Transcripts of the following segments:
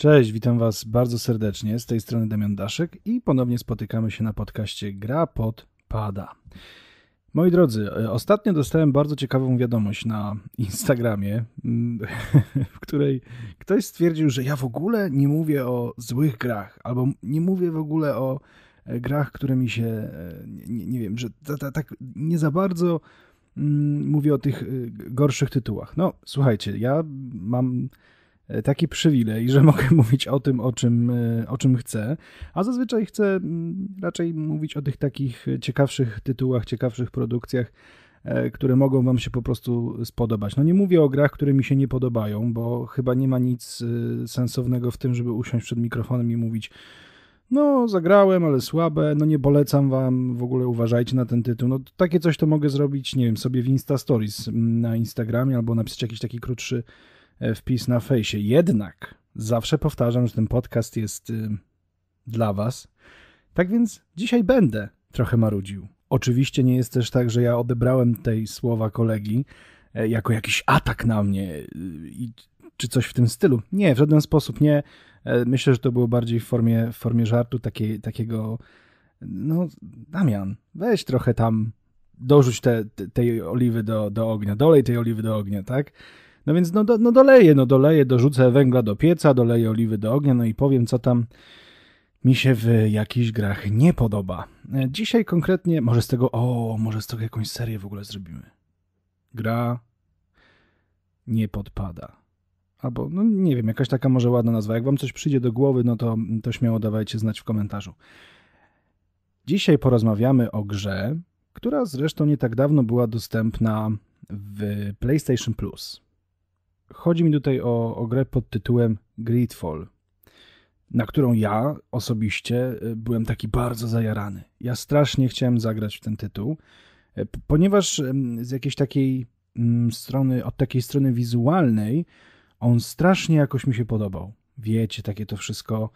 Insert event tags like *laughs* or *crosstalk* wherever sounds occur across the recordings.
Cześć, witam Was bardzo serdecznie. Z tej strony Damian Daszek i ponownie spotykamy się na podcaście Gra pod Pada. Moi drodzy, e, ostatnio dostałem bardzo ciekawą wiadomość na Instagramie, mm, *laughs* w której ktoś stwierdził, że ja w ogóle nie mówię o złych grach, albo nie mówię w ogóle o e, grach, które mi się, e, nie, nie wiem, że tak nie za bardzo mm, mówię o tych gorszych tytułach. No, słuchajcie, ja mam E, taki przywilej, że *laughs* mogę mówić o tym, o czym, e, o czym chcę, a zazwyczaj chcę mm, raczej mówić o tych takich ciekawszych tytułach, ciekawszych produkcjach, e, które mogą Wam się po prostu spodobać. No nie mówię o grach, które mi się nie podobają, bo chyba nie ma nic sensownego w tym, żeby usiąść przed mikrofonem i mówić. No, zagrałem, ale słabe, no nie polecam wam, w ogóle uważajcie na ten tytuł. No, takie coś to mogę zrobić, nie wiem, sobie w Insta Stories mm, na Instagramie albo napisać jakiś taki krótszy E, wpis na fejsie. Jednak zawsze powtarzam, że ten podcast jest y, dla Was. Tak więc dzisiaj będę trochę marudził. Oczywiście nie jest też tak, że ja odebrałem tej słowa kolegi e, jako jakiś atak na mnie y, i czy coś w tym stylu. Nie, w żaden sposób nie. E, myślę, że to było bardziej w formie, w formie żartu, takie, takiego no Damian, weź trochę tam dorzuć te, te, tej oliwy do, do ognia, dolej tej oliwy do ognia, tak? No więc no, do, no doleję, no doleję, dorzucę węgla do pieca, doleję oliwy do ognia, no i powiem co tam mi się w jakichś grach nie podoba. E, dzisiaj konkretnie, może z tego, o, może z tego jakąś serię w ogóle zrobimy. Gra nie podpada. Albo, no nie wiem, jakaś taka może ładna nazwa. Jak wam coś przyjdzie do głowy, no to, to śmiało dawajcie znać w komentarzu. Dzisiaj porozmawiamy o grze, która zresztą nie tak dawno była dostępna w PlayStation Plus. Chodzi mi tutaj o, o grę pod tytułem Gridfall, na którą ja osobiście y, byłem taki bardzo zajarany. Ja strasznie chciałem zagrać w ten tytuł, y, ponieważ y, z jakiejś takiej mm, strony, od takiej strony wizualnej, on strasznie jakoś mi się podobał. Wiecie, takie to wszystko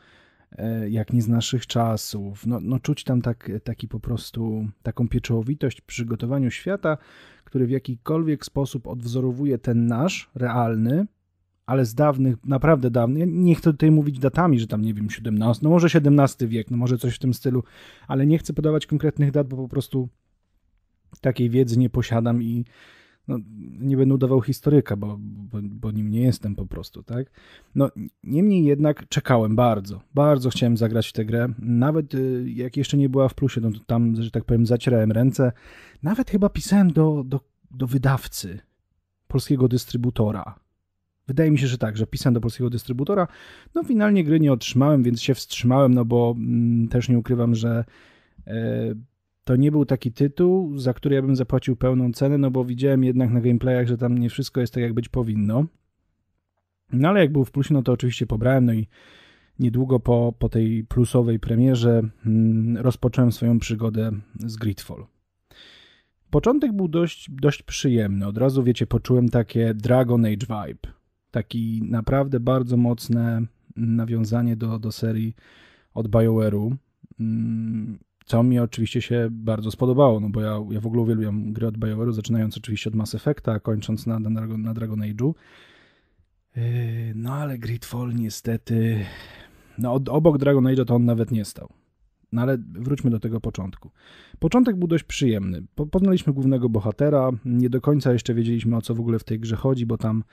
E, jak nie z naszych czasów. No, no czuć tam tak, taki po prostu taką pieczołowitość w przygotowaniu świata, który w jakikolwiek sposób odwzorowuje ten nasz, realny, ale z dawnych, naprawdę dawnych, nie chcę tutaj mówić datami, że tam nie wiem, 17, no może 17 wiek, no może coś w tym stylu, ale nie chcę podawać konkretnych dat, bo po prostu takiej wiedzy nie posiadam i no, nie będę udawał historyka, bo, bo, bo, nim nie jestem po prostu, tak? No, niemniej jednak czekałem bardzo, bardzo chciałem zagrać w tę grę, nawet y, jak jeszcze nie była w plusie, no to tam, że tak powiem, zacierałem ręce, nawet chyba pisałem do, do, do wydawcy, polskiego dystrybutora. Wydaje mi się, że tak, że pisałem do polskiego dystrybutora, no finalnie gry nie otrzymałem, więc się wstrzymałem, no bo mm, też nie ukrywam, że e, to nie był taki tytuł, za który ja bym zapłacił pełną cenę, no bo widziałem jednak na gameplayach, że tam nie wszystko jest tak, jak być powinno. No ale jak był w plusie, no to oczywiście pobrałem, no i niedługo po, po tej plusowej premierze hmm, rozpocząłem swoją przygodę z Gridfall. Początek był dość, dość przyjemny. Od razu, wiecie, poczułem takie Dragon Age vibe. Taki naprawdę bardzo mocne nawiązanie do, do serii od BioWare'u. Mm, co mi oczywiście się bardzo spodobało, no bo ja, ja w ogóle uwielbiam gry od BioWare'u, zaczynając oczywiście od Mass Effecta, a kończąc na, na, na Dragon Age'u. Yy, no ale Gridfall niestety. No, obok Dragon Age to on nawet nie stał. No ale wróćmy do tego początku. Początek był dość przyjemny. Poznaliśmy głównego bohatera, nie do końca jeszcze wiedzieliśmy o co w ogóle w tej grze chodzi, bo tam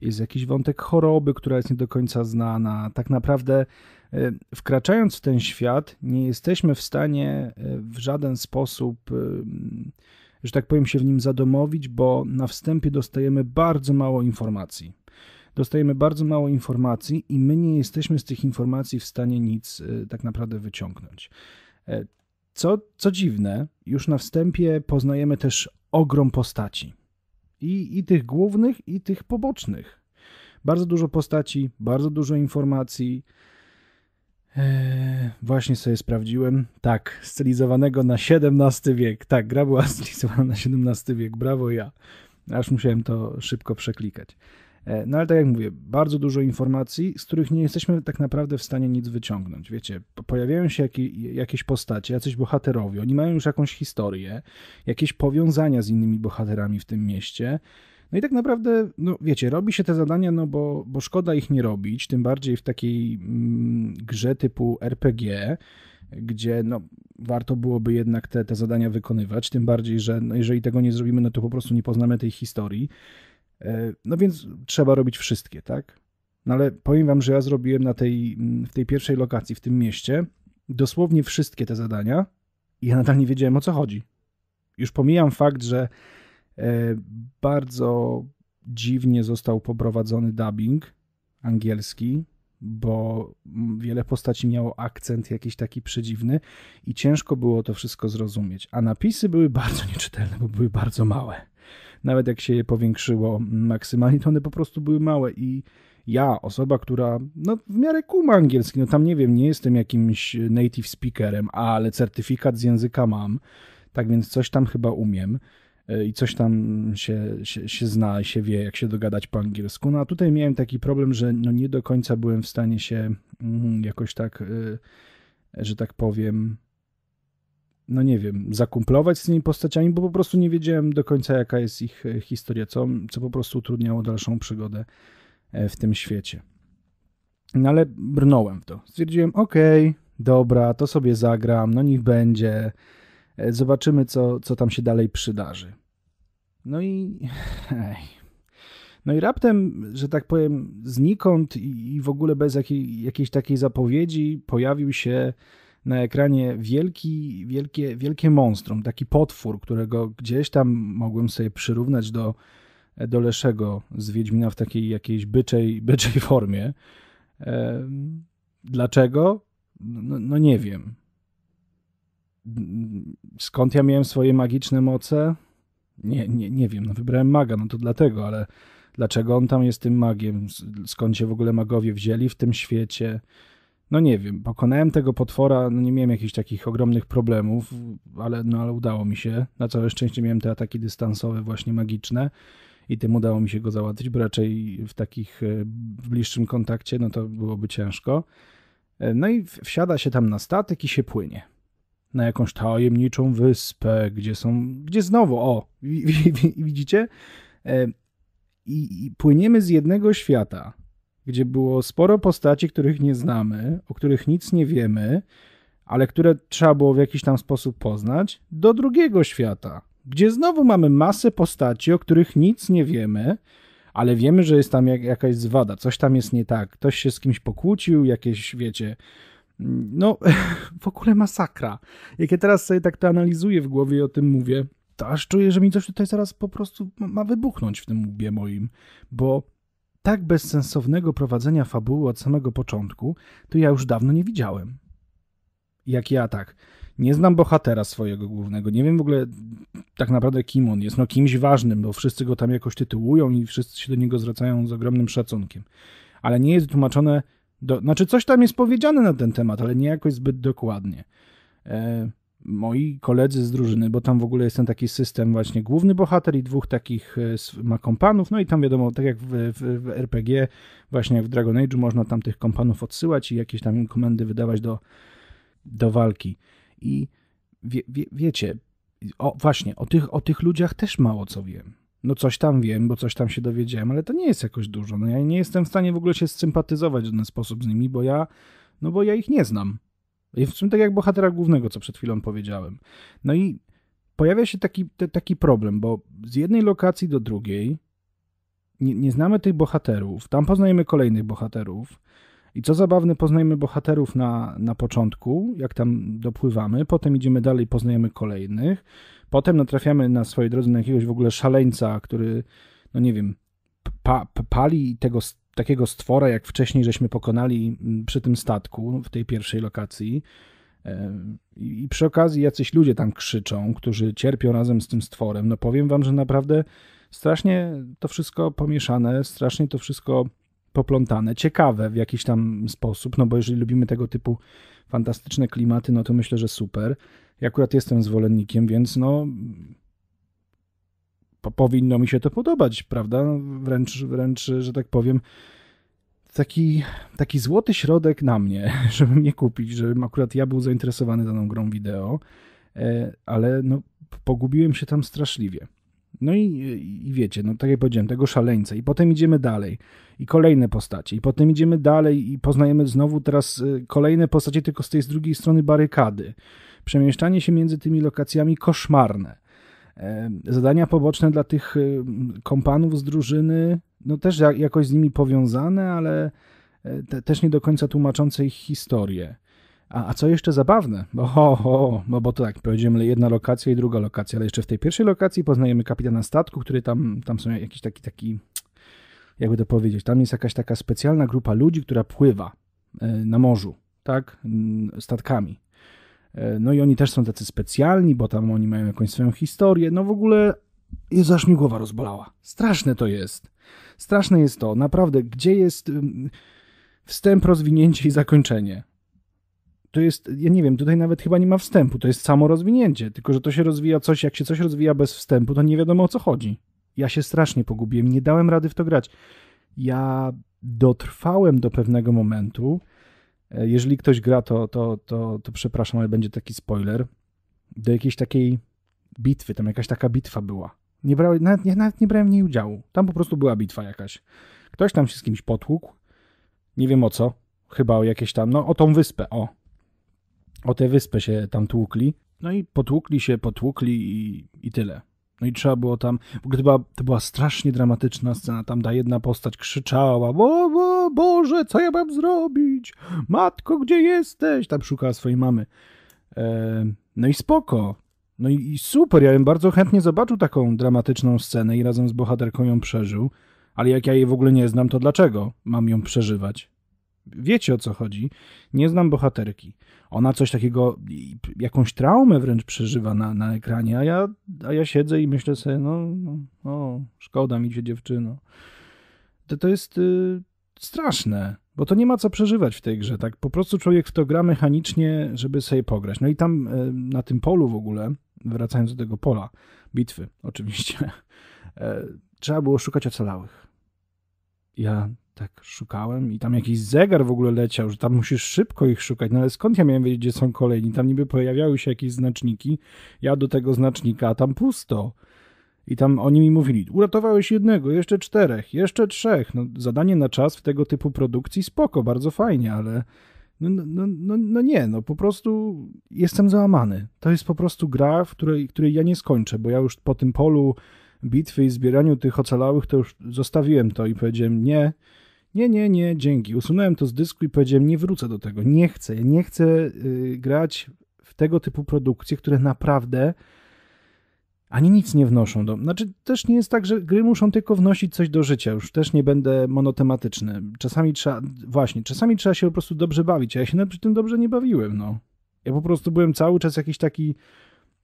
jest jakiś wątek choroby, która jest nie do końca znana. Tak naprawdę, e, wkraczając w ten świat, nie jesteśmy w stanie e, w żaden sposób, e, że tak powiem, się w nim zadomowić, bo na wstępie dostajemy bardzo mało informacji. Dostajemy bardzo mało informacji i my nie jesteśmy z tych informacji w stanie nic tak naprawdę wyciągnąć. Co, co dziwne, już na wstępie poznajemy też ogrom postaci i, I tych głównych, i tych pobocznych. Bardzo dużo postaci, bardzo dużo informacji. Eee, właśnie sobie sprawdziłem. Tak, stylizowanego na XVII wiek. Tak, gra była stylizowana *laughs* na XVII wiek. Brawo ja. Aż musiałem to szybko przeklikać. E, no ale tak jak mówię, bardzo dużo informacji, z których nie jesteśmy tak naprawdę w stanie nic wyciągnąć. Wiecie, pojawiają się jakieś postacie, jacyś bohaterowie, oni mają już jakąś historię, jakieś powiązania z innymi bohaterami w tym mieście. No i tak naprawdę, no wiecie, robi się te zadania, no bo, bo szkoda ich nie robić, tym bardziej w takiej mm, grze typu RPG, gdzie no, warto byłoby jednak te, te zadania wykonywać, tym bardziej, że no, jeżeli tego nie zrobimy, no to po prostu nie poznamy tej historii. E, no więc trzeba robić wszystkie, tak? No ale powiem wam, że ja zrobiłem na tej, mm, w tej pierwszej lokacji, w tym mieście, dosłownie wszystkie te zadania i ja nadal nie wiedziałem o co chodzi. Już pomijam fakt, że e, bardzo dziwnie został poprowadzony dubbing angielski, bo wiele postaci miało akcent jakiś taki przedziwny i ciężko było to wszystko zrozumieć. A napisy były bardzo nieczytelne, bo były bardzo małe nawet jak się je powiększyło maksymalnie, to one po prostu były małe i ja, osoba, która no, w miarę kuma angielski, no tam nie wiem, nie jestem jakimś native speakerem, ale certyfikat z języka mam, tak więc coś tam chyba umiem e, i coś tam się, się, się zna, się wie, jak się dogadać po angielsku. No a tutaj miałem taki problem, że no, nie do końca byłem w stanie się mm, jakoś tak, e, że tak powiem, no nie wiem, zakumplować z tymi postaciami, bo po prostu nie wiedziałem do końca, jaka jest ich e, historia, co, co po prostu utrudniało dalszą przygodę e, w tym świecie. No ale brnąłem w to. Stwierdziłem, okej, okay, dobra, to sobie zagram, no niech będzie. E, zobaczymy, co, co tam się dalej przydarzy. No i. No i raptem, że tak powiem, znikąd i, i w ogóle bez jakiej, jakiejś takiej zapowiedzi pojawił się na ekranie wielki, wielkie, wielkie monstrum, taki potwór, którego gdzieś tam mogłem sobie przyrównać do, do Leszego z Wiedźmina w takiej jakiejś byczej, *laughs* byczej formie. Dlaczego? No, no nie wiem. Skąd ja miałem swoje magiczne moce? Nie, nie, nie wiem, no wybrałem maga, no to dlatego, ale dlaczego on tam jest tym magiem, skąd się w ogóle magowie wzięli w tym świecie, no nie wiem, pokonałem tego potwora, no nie miałem jakichś takich ogromnych problemów, ale, no, ale udało mi się. Na całe szczęście miałem te ataki dystansowe, właśnie magiczne i tym udało mi się go załatwić, bo raczej w takich e, w bliższym kontakcie, no to byłoby ciężko. E, no i wsiada się tam na statek i się płynie na jakąś tajemniczą wyspę, gdzie są, gdzie znowu, o, widzicie? E, I, i płyniemy z jednego świata, gdzie było sporo postaci, których nie znamy, o których nic nie wiemy, ale które trzeba było w jakiś tam sposób poznać, do drugiego świata, gdzie znowu mamy masę postaci, o których nic nie wiemy, ale wiemy, że jest tam jak, jakaś zwada, coś tam jest nie tak, ktoś się z kimś pokłócił, jakieś, wiecie, mm, no *laughs* w ogóle masakra. Jak ja teraz sobie tak to analizuję w głowie i o tym mówię, to aż czuję, że mi coś tutaj zaraz po prostu ma wybuchnąć w tym łbie moim, bo tak bezsensownego prowadzenia fabuły od samego początku, to ja już dawno nie widziałem. Jak ja tak. Nie znam bohatera swojego głównego. Nie wiem w ogóle tak naprawdę kim on jest. No kimś ważnym, bo wszyscy go tam jakoś tytułują i wszyscy się do niego zwracają z ogromnym szacunkiem. Ale nie jest tłumaczone. Do... Znaczy, coś tam jest powiedziane na ten temat, ale nie jakoś zbyt dokładnie. E moi koledzy z drużyny, bo tam w ogóle jest ten taki system właśnie główny bohater i dwóch takich e, ma kompanów, no i tam wiadomo, tak jak w, w, w RPG, właśnie jak w Dragon Age można tam tych kompanów odsyłać i jakieś tam komendy wydawać do, do walki. I wie, wie, wiecie, o, właśnie, o tych, o tych ludziach też mało co wiem. No coś tam wiem, bo coś tam się dowiedziałem, ale to nie jest jakoś dużo. No ja nie jestem w stanie w ogóle się sympatyzować w żaden sposób z nimi, bo ja, no bo ja ich nie znam jest w czym tak jak bohatera głównego, co przed chwilą powiedziałem. No i pojawia się taki, te, taki problem, bo z jednej lokacji do drugiej nie, nie znamy tych bohaterów, tam poznajemy kolejnych bohaterów. I co zabawne, poznajemy bohaterów na, na początku, jak tam dopływamy, potem idziemy dalej, poznajemy kolejnych, potem natrafiamy na swojej drodze na jakiegoś w ogóle szaleńca, który, no nie wiem, pa, pali tego takiego stwora, jak wcześniej żeśmy pokonali mm, przy tym statku, w tej pierwszej lokacji. I przy okazji jacyś ludzie tam krzyczą, którzy cierpią razem z tym stworem. No powiem wam, że naprawdę strasznie to wszystko pomieszane, strasznie to wszystko poplątane, ciekawe w jakiś tam sposób, no bo jeżeli lubimy tego typu fantastyczne klimaty, no to myślę, że super. Ja akurat jestem zwolennikiem, więc no po, powinno mi się to podobać, prawda? Wręcz, wręcz że tak powiem, taki, taki złoty środek na mnie, *laughs* żeby mnie kupić, żebym akurat ja był zainteresowany daną grą wideo, e, ale no, pogubiłem się tam straszliwie. No i, i wiecie, no tak jak powiedziałem, tego szaleńca. I potem idziemy dalej. I kolejne postacie. I potem idziemy dalej i poznajemy znowu teraz e, kolejne postacie, tylko z tej z drugiej strony barykady. Przemieszczanie się między tymi lokacjami koszmarne zadania poboczne dla tych kompanów z drużyny, no też jakoś z nimi powiązane, ale e, te, też nie do końca tłumaczące ich historię. A, a co jeszcze zabawne? Bo, ho, ho, no bo to tak, powiedziałem, jedna lokacja i druga lokacja, ale jeszcze w tej pierwszej lokacji poznajemy kapitana statku, który tam, tam są jakiś taki, taki, jakby to powiedzieć, tam jest jakaś taka specjalna grupa ludzi, która pływa e, na morzu, tak, statkami. E, no i oni też są tacy specjalni, bo tam oni mają jakąś swoją historię. No w ogóle jest aż mi głowa rozbolała. Straszne to jest. Straszne jest to, naprawdę, gdzie jest wstęp, rozwinięcie i zakończenie. To jest, ja nie wiem, tutaj nawet chyba nie ma wstępu, to jest samo rozwinięcie, tylko że to się rozwija coś, jak się coś rozwija bez wstępu, to nie wiadomo o co chodzi. Ja się strasznie pogubiłem, nie dałem rady w to grać. Ja dotrwałem do pewnego momentu, E, jeżeli ktoś gra, to, to, to, to przepraszam, ale będzie taki spoiler. Do jakiejś takiej bitwy, tam jakaś taka bitwa była. Nie brałem, nawet, nie, nawet nie brałem w niej udziału. Tam po prostu była bitwa jakaś. Ktoś tam się z kimś potłukł. Nie wiem o co. Chyba o jakieś tam, no o tą wyspę, o. O tę wyspę się tam tłukli. No i potłukli się, potłukli i, i tyle. No i trzeba było tam. W ogóle to była, to była strasznie dramatyczna scena. Tam ta jedna postać krzyczała, bo, bo, Boże, co ja mam zrobić? Matko, gdzie jesteś? Tam szukała swojej mamy. E, no i spoko. No i, i, super, ja bym bardzo chętnie zobaczył taką dramatyczną scenę i razem z bohaterką ją przeżył. Ale jak ja jej w ogóle nie znam, to dlaczego mam ją przeżywać? Wiecie o co chodzi? Nie znam bohaterki. Ona coś takiego, jakąś traumę wręcz przeżywa na, na ekranie, a ja, a ja siedzę i myślę sobie, no, no szkoda mi się dziewczyno. To, to jest. Y, straszne, bo to nie ma co przeżywać w tej grze, tak? Po prostu człowiek w to gra mechanicznie, żeby sobie pograć. No i tam e, na tym polu w ogóle, wracając do tego pola bitwy, oczywiście, *laughs* e, trzeba było szukać ocalałych. Ja tak szukałem i tam jakiś zegar w ogóle leciał, że tam musisz szybko ich szukać, no ale skąd ja miałem wiedzieć, gdzie są kolejni? Tam niby pojawiały się jakieś znaczniki, ja do tego znacznika, a tam pusto. I tam oni mi mówili, uratowałeś jednego, jeszcze czterech, jeszcze trzech. No, zadanie na czas w tego typu produkcji spoko, bardzo fajnie, ale no, no, no, no, no nie, no po prostu jestem załamany. To jest po prostu gra, w której, której ja nie skończę, bo ja już po tym polu bitwy i zbieraniu tych ocalałych to już zostawiłem to i powiedziałem nie, nie, nie, nie, dzięki. Usunąłem to z dysku i powiedziałem nie wrócę do tego, nie chcę, nie chcę yy, grać w tego typu produkcje, które naprawdę ani nic nie wnoszą. Do, znaczy, też nie jest tak, że gry muszą tylko wnosić coś do życia. Już też nie będę monotematyczny. Czasami trzeba, właśnie, czasami trzeba się po prostu dobrze bawić, a ja się nawet przy tym dobrze nie bawiłem, no. Ja po prostu byłem cały czas jakiś taki,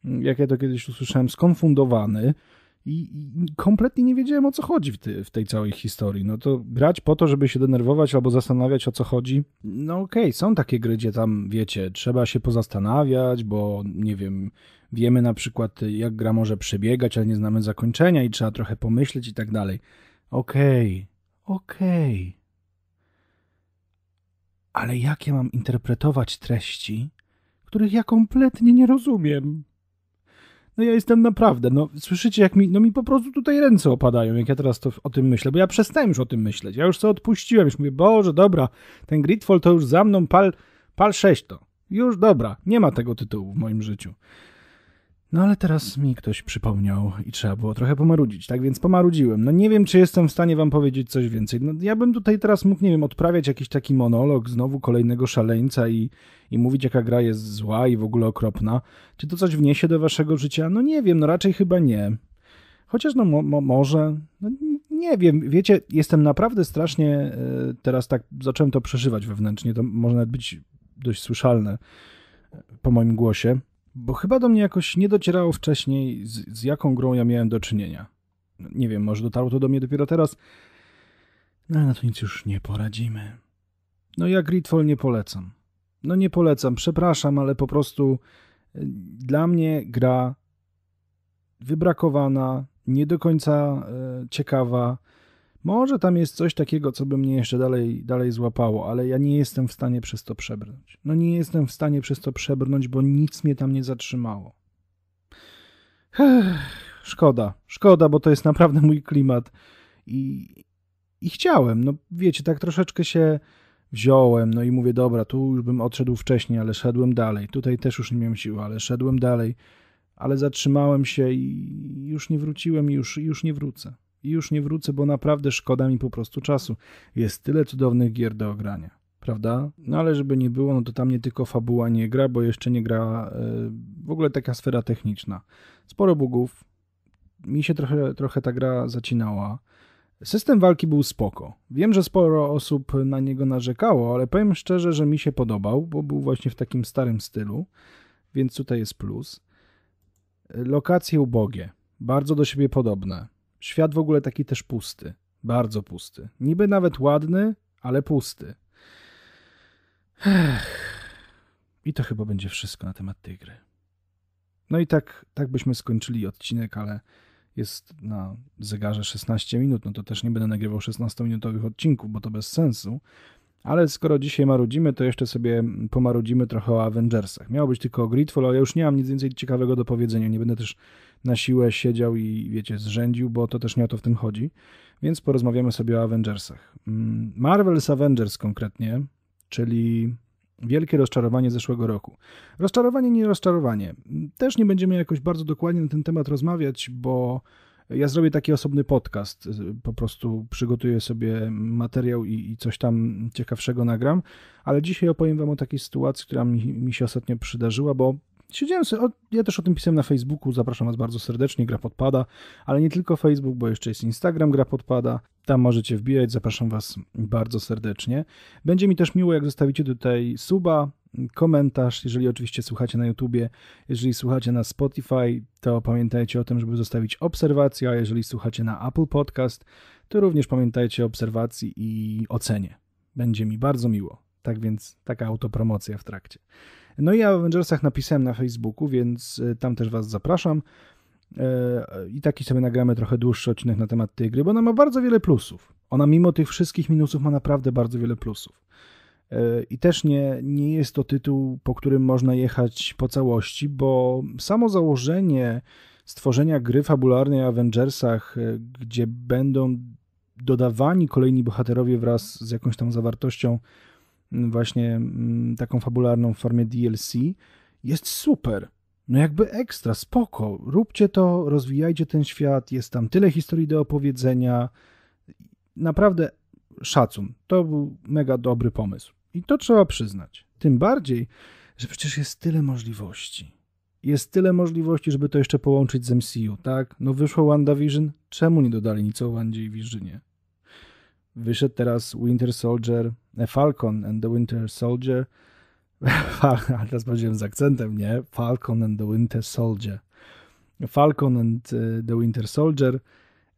jak ja to kiedyś usłyszałem, skonfundowany. I, i, kompletnie nie wiedziałem o co chodzi w, ty, w, tej całej historii. No to grać po to, żeby się denerwować albo zastanawiać o co chodzi. No okej, okay, są takie gry, gdzie tam wiecie, trzeba się pozastanawiać, bo nie wiem, wiemy na przykład jak gra może przebiegać, ale nie znamy zakończenia i trzeba trochę pomyśleć i tak dalej. Okej, okay, okej. Okay. Ale jak ja mam interpretować treści, których ja kompletnie nie rozumiem? no ja jestem naprawdę, no słyszycie jak mi, no mi po prostu tutaj ręce opadają, jak ja teraz to, o tym myślę, bo ja przestałem już o tym myśleć, ja już to odpuściłem, już mówię, Boże, dobra, ten Gridfall to już za mną, pal, pal 6 to, już dobra, nie ma tego tytułu w moim życiu. No ale teraz mi ktoś przypomniał i trzeba było trochę pomarudzić, tak więc pomarudziłem. No nie wiem, czy jestem w stanie wam powiedzieć coś więcej. No ja bym tutaj teraz mógł, nie wiem, odprawiać jakiś taki monolog znowu kolejnego szaleńca i, i mówić, jaka gra jest zła i w ogóle okropna. Czy to coś wniesie do waszego życia? No nie wiem, no raczej chyba nie. Chociaż no mo, mo, może, no, nie wiem, wiecie, jestem naprawdę strasznie, e, teraz tak zacząłem to przeżywać wewnętrznie, to może nawet być dość słyszalne po moim głosie bo chyba do mnie jakoś nie docierało wcześniej, z, z jaką grą ja miałem do czynienia. No, nie wiem, może dotarło to do mnie dopiero teraz. No na to nic już nie poradzimy. No ja Gridfall nie polecam. No nie polecam, przepraszam, ale po prostu y, dla mnie gra wybrakowana, nie do końca y, ciekawa, może tam jest coś takiego, co by mnie jeszcze dalej, dalej złapało, ale ja nie jestem w stanie przez to przebrnąć. No nie jestem w stanie przez to przebrnąć, bo nic mnie tam nie zatrzymało. Ech, szkoda, szkoda, bo to jest naprawdę mój klimat. I, I chciałem, no wiecie, tak troszeczkę się wziąłem, no i mówię, dobra, tu już bym odszedł wcześniej, ale szedłem dalej. Tutaj też już nie miałem siły, ale szedłem dalej. Ale zatrzymałem się i już nie wróciłem i już, już nie wrócę i już nie wrócę, bo naprawdę szkoda mi po prostu czasu. Jest tyle cudownych gier do ogrania, prawda? No ale żeby nie było, no to tam nie tylko fabuła nie gra, bo jeszcze nie gra yy, w ogóle taka sfera techniczna. Sporo bugów. Mi się trochę, trochę ta gra zacinała. System walki był spoko. Wiem, że sporo osób na niego narzekało, ale powiem szczerze, że mi się podobał, bo był właśnie w takim starym stylu, więc tutaj jest plus. Lokacje ubogie, bardzo do siebie podobne świat w ogóle taki też pusty. Bardzo pusty. Niby nawet ładny, ale pusty. Ech. I to chyba będzie wszystko na temat tej gry. No i tak, tak byśmy skończyli odcinek, ale jest na zegarze 16 minut, no to też nie będę nagrywał 16-minutowych odcinków, bo to bez sensu. Ale skoro dzisiaj marudzimy, to jeszcze sobie pomarudzimy trochę o Avengersach. Miało być tylko o Gridfall, ale ja już nie mam nic więcej ciekawego do powiedzenia. Nie będę też na siłę siedział i, wiecie, zrzędził, bo to też nie o to w tym chodzi. Więc porozmawiamy sobie o Avengersach. Mm, Marvel's Avengers konkretnie, czyli wielkie rozczarowanie zeszłego roku. Rozczarowanie, nie rozczarowanie. Też nie będziemy jakoś bardzo dokładnie na ten temat rozmawiać, bo ja zrobię taki osobny podcast, y, po prostu przygotuję sobie materiał i, i coś tam ciekawszego nagram, ale dzisiaj opowiem wam o takiej sytuacji, która mi, mi się ostatnio przydarzyła, bo Siedziałem sobie, o, ja też o tym pisałem na Facebooku, zapraszam Was bardzo serdecznie, Gra Podpada, ale nie tylko Facebook, bo jeszcze jest Instagram Gra Podpada, tam możecie wbijać, zapraszam Was bardzo serdecznie. Będzie mi też miło, jak zostawicie tutaj suba, komentarz, jeżeli oczywiście słuchacie na YouTubie, jeżeli słuchacie na Spotify, to pamiętajcie o tym, żeby zostawić obserwację, a jeżeli słuchacie na Apple Podcast, to również pamiętajcie o obserwacji i ocenie. Będzie mi bardzo miło. Tak więc taka autopromocja w trakcie. No i ja o Avengersach napisałem na Facebooku, więc e, tam też Was zapraszam. E, I taki sobie nagramy trochę dłuższy odcinek na temat tej gry, bo ona ma bardzo wiele plusów. Ona mimo tych wszystkich minusów ma naprawdę bardzo wiele plusów. E, I też nie, nie jest to tytuł, po którym można jechać po całości, bo samo założenie stworzenia gry fabularnej o Avengersach, e, gdzie będą dodawani kolejni bohaterowie wraz z jakąś tam zawartością, mm, właśnie mm, taką fabularną w formie DLC, jest super. No jakby ekstra, spoko. Róbcie to, rozwijajcie ten świat, jest tam tyle historii do opowiedzenia. Naprawdę szacun. To był mega dobry pomysł. I to trzeba przyznać. Tym bardziej, że przecież jest tyle możliwości. Jest tyle możliwości, żeby to jeszcze połączyć z MCU, tak? No wyszło WandaVision, czemu nie dodali nic o Wandzie i Virginie? Wyszedł teraz Winter Soldier, e, Falcon and the Winter Soldier. *laughs* Ale teraz powiedziałem z akcentem, nie? Falcon and the Winter Soldier. Falcon and e, the Winter Soldier.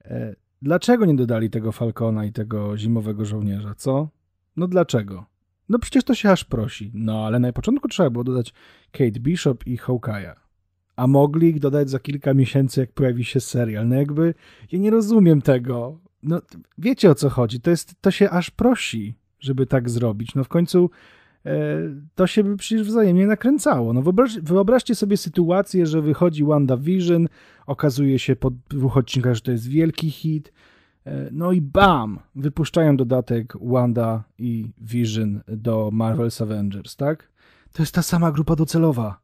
E, dlaczego nie dodali tego Falcona i tego zimowego żołnierza, co? No dlaczego? No przecież to się aż prosi. No ale na początku trzeba było dodać Kate Bishop i Hawkeye'a. A mogli ich dodać za kilka miesięcy, jak pojawi się serial. No jakby, ja nie rozumiem tego. No wiecie o co chodzi. To, jest, to się aż prosi, żeby tak zrobić. No w końcu e, to się by przecież wzajemnie nakręcało. No wyobraź, wyobraźcie sobie sytuację, że wychodzi WandaVision, okazuje się po dwóch odcinkach, że to jest wielki hit, E, no i bam! Wypuszczają dodatek Wanda i Vision do Marvel's Avengers, tak? To jest ta sama grupa docelowa.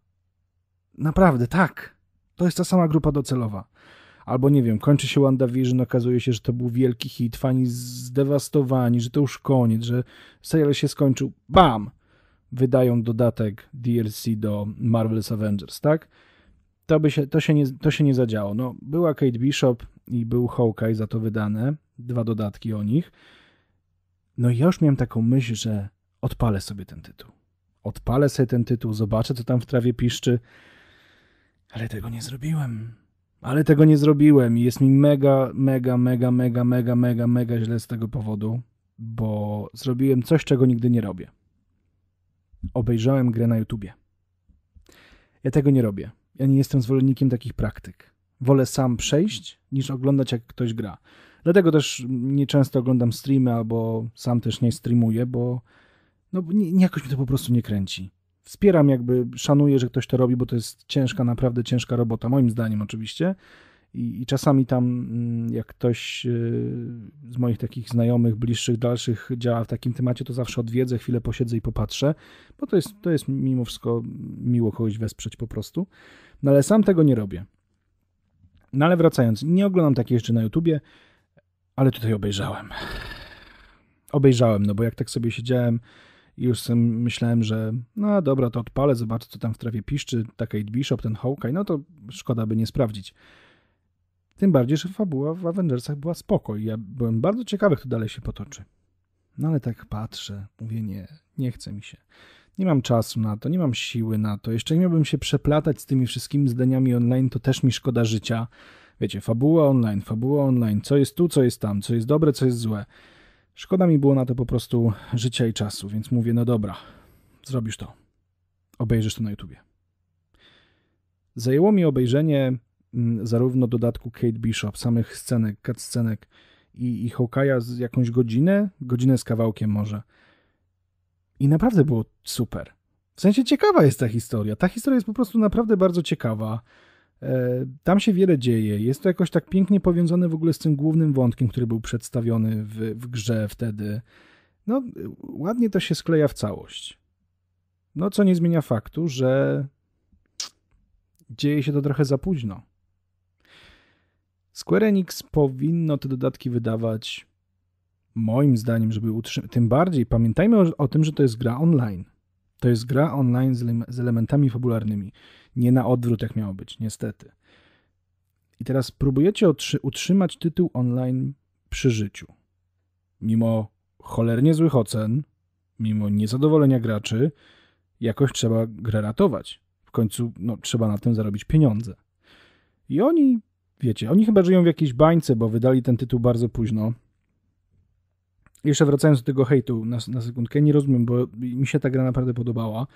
Naprawdę, tak. To jest ta sama grupa docelowa. Albo nie wiem, kończy się WandaVision, okazuje się, że to był wielki hit, fani zdewastowani, że to już koniec, że serial się skończył. Bam! Wydają dodatek DLC do Marvel's Avengers, tak? To, by się, to, się nie, to się nie zadziało. No, była Kate Bishop, i był Hawkeye za to wydane, dwa dodatki o nich. No i ja już miałem taką myśl, że odpalę sobie ten tytuł. Odpalę sobie ten tytuł, zobaczę, co tam w trawie piszczy, ale tego nie zrobiłem. Ale tego nie zrobiłem i jest mi mega, mega, mega, mega, mega, mega, mega źle z tego powodu, bo zrobiłem coś, czego nigdy nie robię. Obejrzałem grę na YouTubie. Ja tego nie robię. Ja nie jestem zwolennikiem takich praktyk wolę sam przejść, niż oglądać jak ktoś gra. Dlatego też nieczęsto oglądam streamy albo sam też nie streamuję, bo no, nie, jakoś mi to po prostu nie kręci. Wspieram jakby, szanuję, że ktoś to robi, bo to jest ciężka, naprawdę ciężka robota, moim zdaniem oczywiście. I, i czasami tam, mm, jak ktoś y, z moich takich znajomych, bliższych, dalszych działa w takim temacie, to zawsze odwiedzę, chwilę posiedzę i popatrzę, bo to jest, to jest mimo wszystko miło kogoś wesprzeć po prostu. No ale sam tego nie robię. No ale wracając, nie oglądam takiej jeszcze na YouTubie, ale tutaj obejrzałem. Obejrzałem, no bo jak tak sobie siedziałem i już myślałem, że no dobra, to odpalę, zobaczę co tam w trawie piszczy, ta Kate Bishop, ten Hawkeye, no to szkoda by nie sprawdzić. Tym bardziej, że fabuła w Avengersach była spoko i ja byłem bardzo ciekawy, kto dalej się potoczy. No ale tak patrzę, mówię nie, nie chce mi się. Nie mam czasu na to, nie mam siły na to. Jeszcze nie miałbym się przeplatać z tymi wszystkimi zdaniami online, to też mi szkoda życia. Wiecie, fabuła online, fabuła online, co jest tu, co jest tam, co jest dobre, co jest złe. Szkoda mi było na to po prostu życia i czasu, więc mówię, no dobra, zrobisz to. Obejrzysz to na YouTubie. Zajęło mi obejrzenie mm, zarówno dodatku Kate Bishop, samych scenek, cutscenek i, i Hawkeye'a z jakąś godzinę, godzinę z kawałkiem może. I naprawdę było super. W sensie ciekawa jest ta historia. Ta historia jest po prostu naprawdę bardzo ciekawa. E, tam się wiele dzieje. Jest to jakoś tak pięknie powiązane w ogóle z tym głównym wątkiem, który był przedstawiony w, w grze wtedy. No, ładnie to się skleja w całość. No, co nie zmienia faktu, że dzieje się to trochę za późno. Square Enix powinno te dodatki wydawać moim zdaniem, żeby utrzymać, tym bardziej pamiętajmy o, o, tym, że to jest gra online. To jest gra online z, z elementami fabularnymi. Nie na odwrót, jak miało być, niestety. I teraz próbujecie utrzymać tytuł online przy życiu. Mimo cholernie złych ocen, mimo niezadowolenia graczy, jakoś trzeba grę ratować. W końcu no, trzeba na tym zarobić pieniądze. I oni, wiecie, oni chyba żyją w jakiejś bańce, bo wydali ten tytuł bardzo późno, jeszcze wracając do tego hejtu na, na sekundkę, nie rozumiem, bo mi się ta gra naprawdę podobała.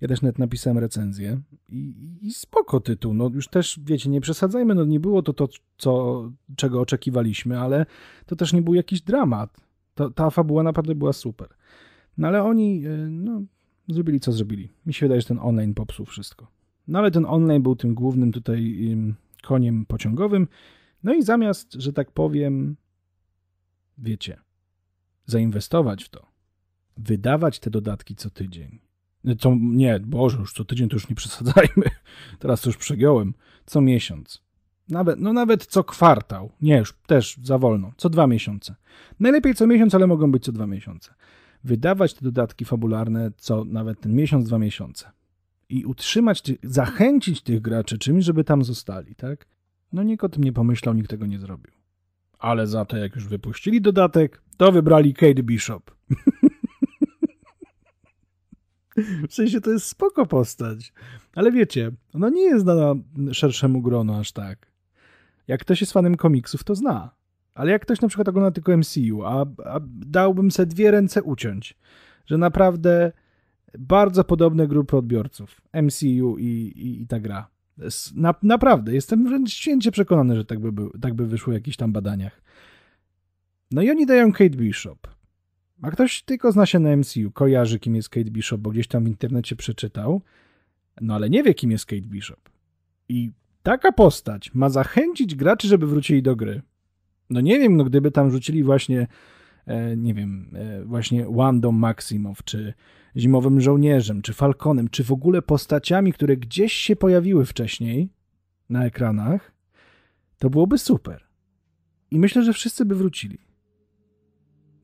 Ja też nawet napisałem recenzję i, i spoko tytuł. No już też, wiecie, nie przesadzajmy, no nie było to to, co, czego oczekiwaliśmy, ale to też nie był jakiś dramat. To, ta fabuła naprawdę była super. No ale oni, e, no, zrobili co zrobili. Mi się wydaje, że ten online popsuł wszystko. No ale ten online był tym głównym tutaj koniem pociągowym. No i zamiast, że tak powiem, wiecie, zainwestować w to, wydawać te dodatki co tydzień. Co, nie, Boże, już co tydzień to już nie przesadzajmy. *laughs* Teraz to już przegiąłem. Co miesiąc. Nawet, no nawet co kwartał. Nie, już też za wolno. Co dwa miesiące. Najlepiej co miesiąc, ale mogą być co dwa miesiące. Wydawać te dodatki fabularne co nawet ten miesiąc, dwa miesiące. I utrzymać, zachęcić tych graczy czymś, żeby tam zostali, tak? No nikt o tym nie pomyślał, nikt tego nie zrobił ale za to jak już wypuścili dodatek, to wybrali Kate Bishop. *laughs* W sensie to jest spoko postać. Ale wiecie, ona nie jest dana szerszemu gronu aż tak. Jak ktoś jest fanem komiksów, to zna. Ale jak ktoś na przykład ogląda tylko MCU, a, a dałbym sobie dwie ręce uciąć, że naprawdę bardzo podobne grupy odbiorców MCU i, i, i ta gra. Na, naprawdę, jestem wręcz święcie przekonany, że tak by, był, tak by wyszło w jakichś tam badaniach. No i oni dają Kate Bishop. A ktoś tylko zna się na MCU, kojarzy kim jest Kate Bishop, bo gdzieś tam w internecie przeczytał, no ale nie wie kim jest Kate Bishop. I taka postać ma zachęcić graczy, żeby wrócili do gry. No nie wiem, no gdyby tam rzucili właśnie, e, nie wiem, e, właśnie Wando Maximow, czy Zimowym Żołnierzem, czy Falconem, czy w ogóle postaciami, które gdzieś się pojawiły wcześniej na ekranach, to byłoby super. I myślę, że wszyscy by wrócili.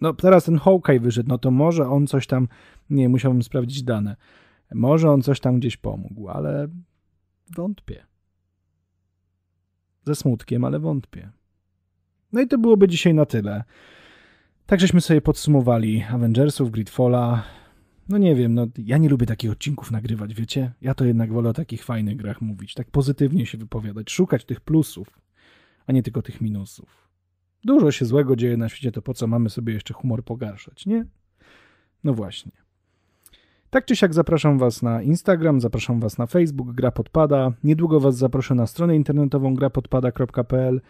No teraz ten Hawkeye wyszedł, no to może on coś tam, nie, musiałbym sprawdzić dane, może on coś tam gdzieś pomógł, ale wątpię. Ze smutkiem, ale wątpię. No i to byłoby dzisiaj na tyle. Tak żeśmy sobie podsumowali Avengersów, Gridfalla, no nie wiem, no ja nie lubię takich odcinków nagrywać, wiecie? Ja to jednak wolę o takich fajnych grach mówić, tak pozytywnie się wypowiadać, szukać tych plusów, a nie tylko tych minusów. Dużo się złego dzieje na świecie, to po co mamy sobie jeszcze humor pogarszać, nie? No właśnie. Tak czy siak zapraszam Was na Instagram, zapraszam Was na Facebook, Gra Podpada. Niedługo Was zaproszę na stronę internetową grapodpada.pl,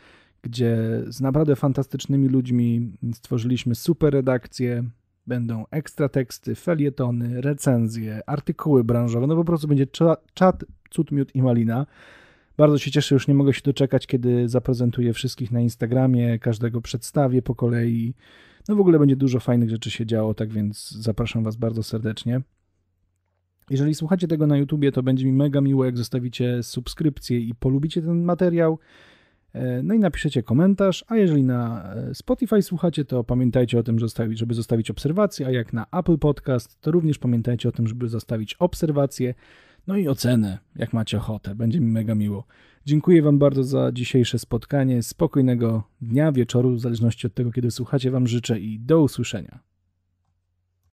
gdzie z naprawdę fantastycznymi ludźmi stworzyliśmy super redakcję, będą ekstra teksty, felietony, recenzje, artykuły branżowe, no po prostu będzie czat, cud, miód i malina. Bardzo się cieszę, już nie mogę się doczekać, kiedy zaprezentuję wszystkich na Instagramie, każdego przedstawię po kolei. No w ogóle będzie dużo fajnych rzeczy się działo, tak więc zapraszam Was bardzo serdecznie. Jeżeli słuchacie tego na YouTubie, to będzie mi mega miło, jak zostawicie subskrypcję i polubicie ten materiał. E, no i napiszecie komentarz, a jeżeli na e, Spotify słuchacie, to pamiętajcie o tym, żeby zostawić obserwację, a jak na Apple Podcast, to również pamiętajcie o tym, żeby zostawić obserwację, no i ocenę, jak macie ochotę. Będzie mi mega miło. Dziękuję Wam bardzo za dzisiejsze spotkanie. Spokojnego dnia, wieczoru, w zależności od tego, kiedy słuchacie Wam życzę i do usłyszenia.